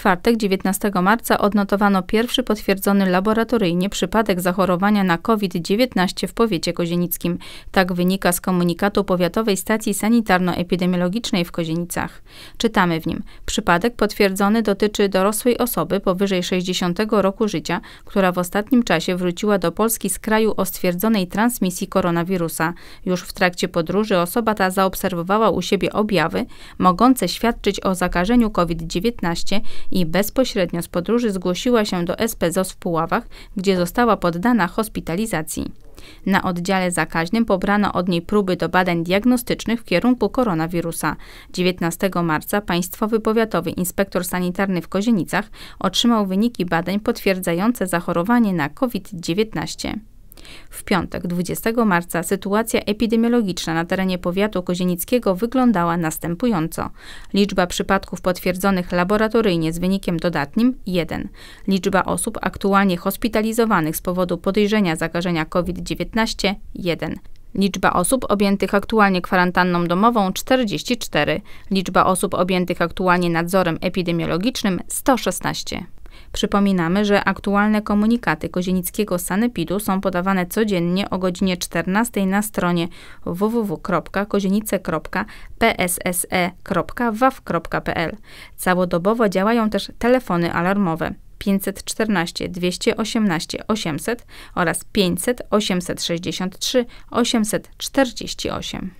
czwartek, 19 marca, odnotowano pierwszy potwierdzony laboratoryjnie przypadek zachorowania na COVID-19 w powiecie kozienickim. Tak wynika z komunikatu Powiatowej Stacji Sanitarno-Epidemiologicznej w Kozienicach. Czytamy w nim: Przypadek potwierdzony dotyczy dorosłej osoby powyżej 60 roku życia, która w ostatnim czasie wróciła do Polski z kraju o stwierdzonej transmisji koronawirusa. Już w trakcie podróży osoba ta zaobserwowała u siebie objawy mogące świadczyć o zakażeniu COVID-19 i bezpośrednio z podróży zgłosiła się do SPZOS w Puławach, gdzie została poddana hospitalizacji. Na oddziale zakaźnym pobrano od niej próby do badań diagnostycznych w kierunku koronawirusa. 19 marca Państwowy Powiatowy Inspektor Sanitarny w Kozienicach otrzymał wyniki badań potwierdzające zachorowanie na COVID-19. W piątek 20 marca sytuacja epidemiologiczna na terenie powiatu kozienickiego wyglądała następująco. Liczba przypadków potwierdzonych laboratoryjnie z wynikiem dodatnim 1. Liczba osób aktualnie hospitalizowanych z powodu podejrzenia zakażenia COVID-19 1. Liczba osób objętych aktualnie kwarantanną domową 44, liczba osób objętych aktualnie nadzorem epidemiologicznym 116. Przypominamy, że aktualne komunikaty kozienickiego sanepidu są podawane codziennie o godzinie 14 na stronie www.kozienice.psse.waw.pl. Całodobowo działają też telefony alarmowe 514 218 800 oraz 500 863 848.